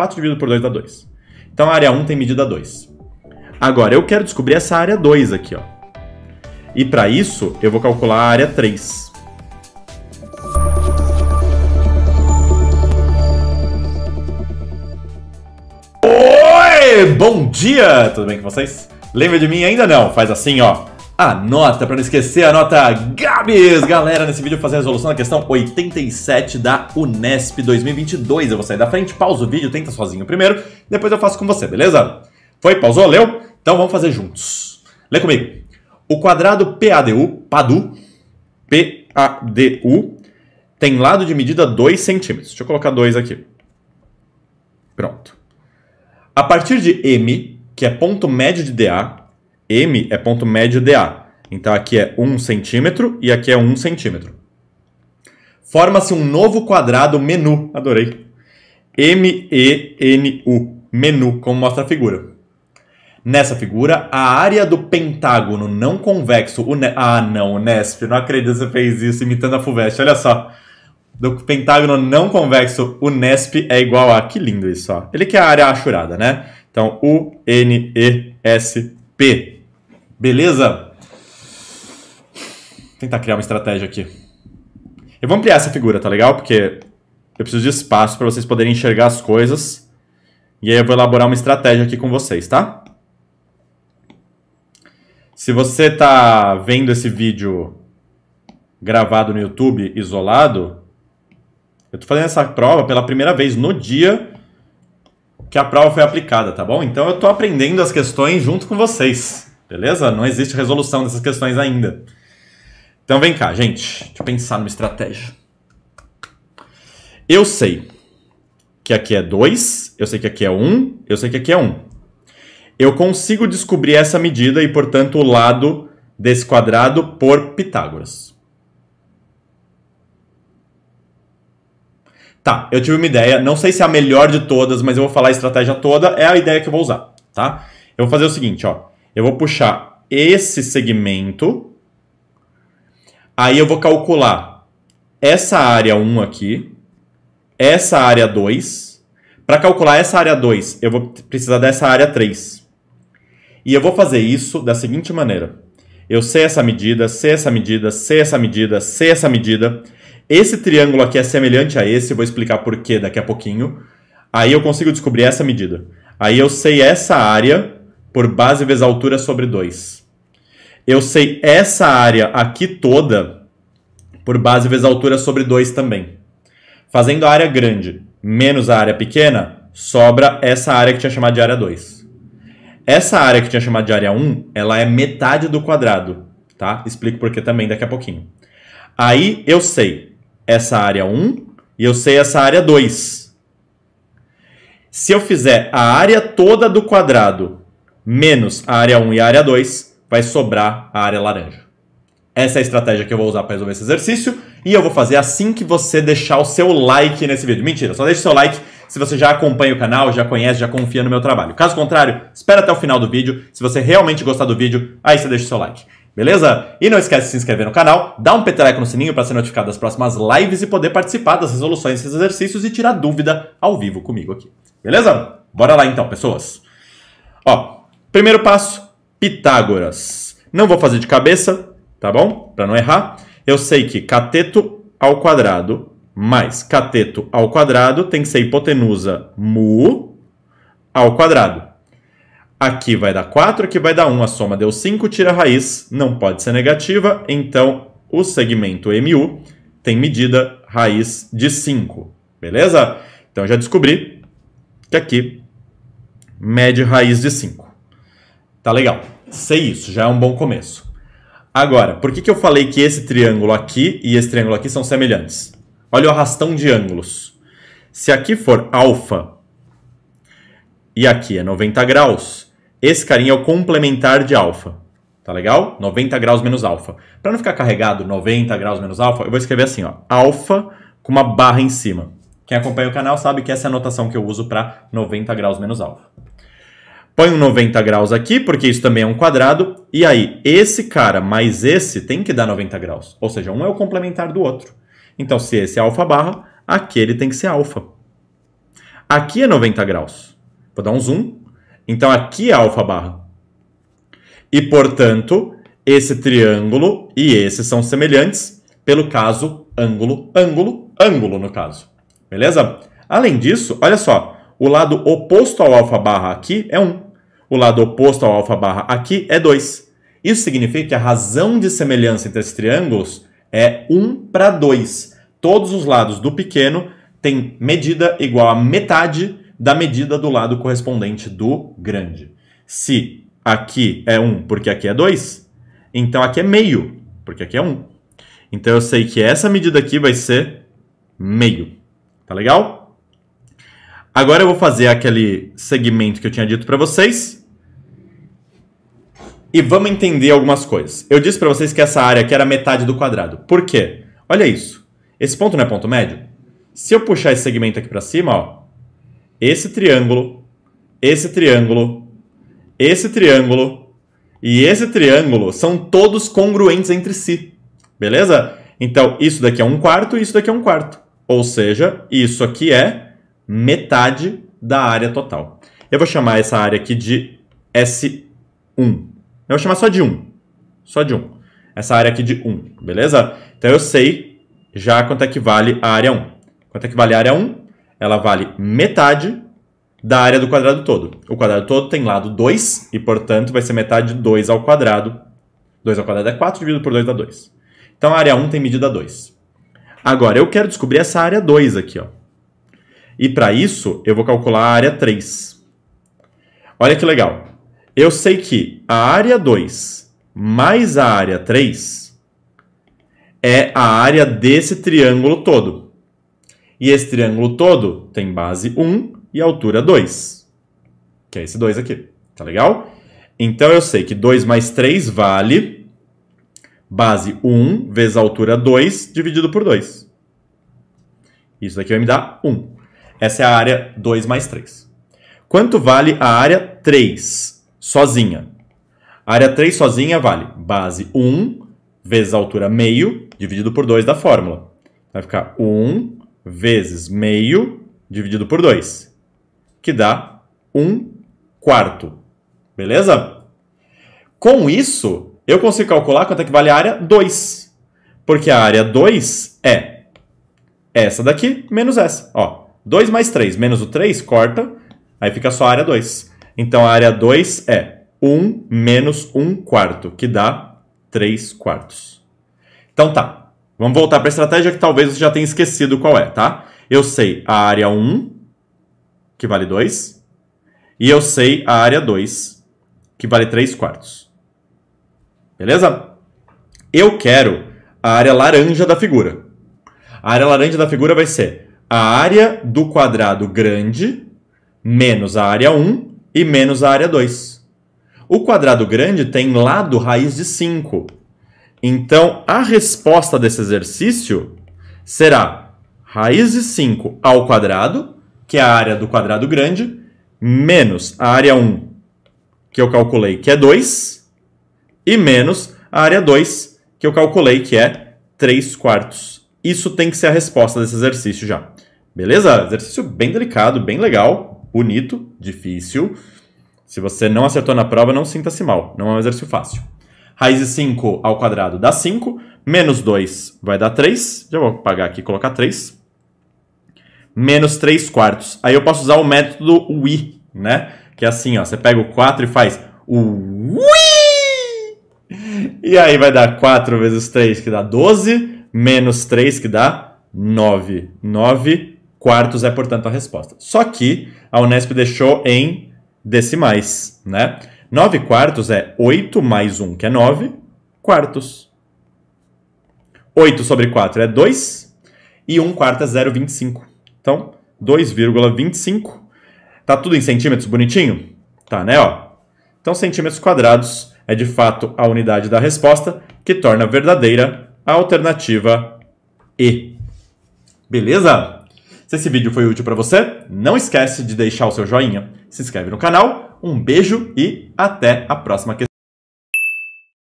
4 dividido por 2 dá 2. Então a área 1 tem medida 2. Agora, eu quero descobrir essa área 2 aqui, ó. E para isso, eu vou calcular a área 3. Oi! Bom dia! Tudo bem com vocês? Lembra de mim ainda não? Faz assim, ó. Anota, para não esquecer, anota Gabs! Galera, nesse vídeo eu vou fazer a resolução da questão 87 da Unesp 2022. Eu vou sair da frente, pausa o vídeo, tenta sozinho primeiro, depois eu faço com você, beleza? Foi? Pausou? Leu? Então vamos fazer juntos. Lê comigo. O quadrado PADU, PADU, PADU, tem lado de medida 2 centímetros. Deixa eu colocar 2 aqui. Pronto. A partir de M, que é ponto médio de DA, M é ponto médio de A. Então aqui é 1 centímetro e aqui é 1 centímetro. Forma-se um novo quadrado menu. Adorei. M-E-N-U. Menu, como mostra a figura. Nessa figura, a área do pentágono não convexo. Ne... Ah, não, o Nesp, não acredito que você fez isso imitando a FUVEST. Olha só. Do pentágono não convexo, o Nesp é igual a. Que lindo isso, ó. Ele quer é a área achurada, né? Então, U, N, E, S, P. Beleza? Vou tentar criar uma estratégia aqui. Eu vou ampliar essa figura, tá legal? Porque eu preciso de espaço para vocês poderem enxergar as coisas. E aí eu vou elaborar uma estratégia aqui com vocês, tá? Se você tá vendo esse vídeo gravado no YouTube isolado, eu tô fazendo essa prova pela primeira vez no dia que a prova foi aplicada, tá bom? Então eu tô aprendendo as questões junto com vocês. Beleza? Não existe resolução dessas questões ainda. Então vem cá, gente. Deixa eu pensar numa estratégia. Eu sei que aqui é 2, eu sei que aqui é 1, um, eu sei que aqui é 1. Um. Eu consigo descobrir essa medida e, portanto, o lado desse quadrado por Pitágoras. Tá, eu tive uma ideia, não sei se é a melhor de todas, mas eu vou falar a estratégia toda, é a ideia que eu vou usar, tá? Eu vou fazer o seguinte, ó. Eu vou puxar esse segmento. Aí eu vou calcular essa área 1 aqui, essa área 2. Para calcular essa área 2, eu vou precisar dessa área 3. E eu vou fazer isso da seguinte maneira. Eu sei essa medida, sei essa medida, sei essa medida, sei essa medida. Esse triângulo aqui é semelhante a esse, vou explicar por que daqui a pouquinho. Aí eu consigo descobrir essa medida. Aí eu sei essa área por base vezes altura sobre 2. Eu sei essa área aqui toda por base vezes altura sobre 2 também. Fazendo a área grande menos a área pequena, sobra essa área que tinha chamado de área 2. Essa área que tinha chamado de área 1, ela é metade do quadrado, tá? Explico por que também daqui a pouquinho. Aí eu sei essa área 1 e eu sei essa área 2. Se eu fizer a área toda do quadrado menos a área 1 e a área 2, vai sobrar a área laranja. Essa é a estratégia que eu vou usar para resolver esse exercício e eu vou fazer assim que você deixar o seu like nesse vídeo. Mentira, só deixa o seu like se você já acompanha o canal, já conhece, já confia no meu trabalho. Caso contrário, espera até o final do vídeo. Se você realmente gostar do vídeo, aí você deixa o seu like. Beleza? E não esquece de se inscrever no canal, dá um peteleco no sininho para ser notificado das próximas lives e poder participar das resoluções desses exercícios e tirar dúvida ao vivo comigo aqui. Beleza? Bora lá então, pessoas. Ó, Primeiro passo, Pitágoras. Não vou fazer de cabeça, tá bom? Para não errar. Eu sei que cateto ao quadrado mais cateto ao quadrado tem que ser hipotenusa mu ao quadrado. Aqui vai dar 4, aqui vai dar 1. A soma deu 5, tira a raiz, não pode ser negativa. Então, o segmento MU tem medida raiz de 5. Beleza? Então, já descobri que aqui mede raiz de 5. Tá legal. Sei isso, já é um bom começo. Agora, por que, que eu falei que esse triângulo aqui e esse triângulo aqui são semelhantes? Olha o arrastão de ângulos. Se aqui for alfa e aqui é 90 graus, esse carinha é o complementar de alfa. Tá legal? 90 graus menos alfa. Para não ficar carregado 90 graus menos alfa, eu vou escrever assim, ó, alfa com uma barra em cima. Quem acompanha o canal sabe que essa é a notação que eu uso para 90 graus menos alfa. Põe um 90 graus aqui, porque isso também é um quadrado. E aí, esse cara mais esse tem que dar 90 graus. Ou seja, um é o complementar do outro. Então, se esse é alfa barra, aquele tem que ser alfa. Aqui é 90 graus. Vou dar um zoom. Então, aqui é alfa barra. E, portanto, esse triângulo e esse são semelhantes pelo caso ângulo, ângulo, ângulo no caso. Beleza? Além disso, olha só. O lado oposto ao alfa barra aqui é 1 o lado oposto ao alfa barra aqui é 2. Isso significa que a razão de semelhança entre esses triângulos é 1 para 2. Todos os lados do pequeno têm medida igual a metade da medida do lado correspondente do grande. Se aqui é 1 porque aqui é 2, então aqui é meio, porque aqui é 1. Então eu sei que essa medida aqui vai ser meio. Tá legal? Agora eu vou fazer aquele segmento que eu tinha dito para vocês, e vamos entender algumas coisas. Eu disse para vocês que essa área aqui era metade do quadrado. Por quê? Olha isso. Esse ponto não é ponto médio? Se eu puxar esse segmento aqui para cima, ó, esse triângulo, esse triângulo, esse triângulo e esse triângulo são todos congruentes entre si. Beleza? Então, isso daqui é um quarto e isso daqui é um quarto. Ou seja, isso aqui é metade da área total. Eu vou chamar essa área aqui de S1. Eu vou chamar só de 1. Só de 1. Essa área aqui de 1, beleza? Então eu sei já quanto é que vale a área 1. Quanto é que vale a área 1? Ela vale metade da área do quadrado todo. O quadrado todo tem lado 2 e, portanto, vai ser metade de 2 ao quadrado. 2 ao quadrado é 4 dividido por 2 dá 2. Então a área 1 tem medida 2. Agora, eu quero descobrir essa área 2 aqui. Ó. E para isso, eu vou calcular a área 3. Olha que legal eu sei que a área 2 mais a área 3 é a área desse triângulo todo. E esse triângulo todo tem base 1 e altura 2, que é esse 2 aqui. Tá legal? Então eu sei que 2 mais 3 vale base 1 vezes a altura 2 dividido por 2. Isso daqui vai me dar 1. Essa é a área 2 mais 3. Quanto vale a área 3? sozinha. A área 3 sozinha vale base 1 vezes a altura meio dividido por 2 da fórmula. Vai ficar 1 vezes meio dividido por 2, que dá 1 quarto. Beleza? Com isso, eu consigo calcular quanto é que vale a área 2. Porque a área 2 é essa daqui menos essa. Ó, 2 mais 3 menos o 3, corta, aí fica só a área 2. Então a área 2 é 1 menos 1 quarto, que dá 3 quartos. Então tá, vamos voltar para a estratégia que talvez você já tenha esquecido qual é, tá? Eu sei a área 1, que vale 2, e eu sei a área 2, que vale 3 quartos. Beleza? Eu quero a área laranja da figura. A área laranja da figura vai ser a área do quadrado grande menos a área 1 e menos a área 2. O quadrado grande tem lado raiz de 5. Então, a resposta desse exercício será raiz de 5 ao quadrado, que é a área do quadrado grande, menos a área 1, que eu calculei que é 2, e menos a área 2, que eu calculei que é 3 quartos. Isso tem que ser a resposta desse exercício já. Beleza? Exercício bem delicado, bem legal, bonito, difícil. Se você não acertou na prova, não sinta-se mal, não é um exercício fácil. Raiz de 5 ao quadrado dá 5, menos 2 vai dar 3, já vou apagar aqui e colocar 3. Menos 3 quartos. Aí eu posso usar o método UI, né? Que é assim, ó, você pega o 4 e faz UI! E aí vai dar 4 vezes 3, que dá 12, menos 3, que dá 9. 9 Quartos é, portanto, a resposta. Só que a Unesp deixou em decimais, né? 9 quartos é 8 mais 1, que é 9 quartos. 8 sobre 4 é 2 e 1 quarto é 0,25. Então, 2,25. Tá tudo em centímetros bonitinho? Tá, né? Ó. Então, centímetros quadrados é de fato a unidade da resposta, que torna verdadeira a alternativa E. Beleza? Se esse vídeo foi útil para você, não esquece de deixar o seu joinha, se inscreve no canal, um beijo e até a próxima questão.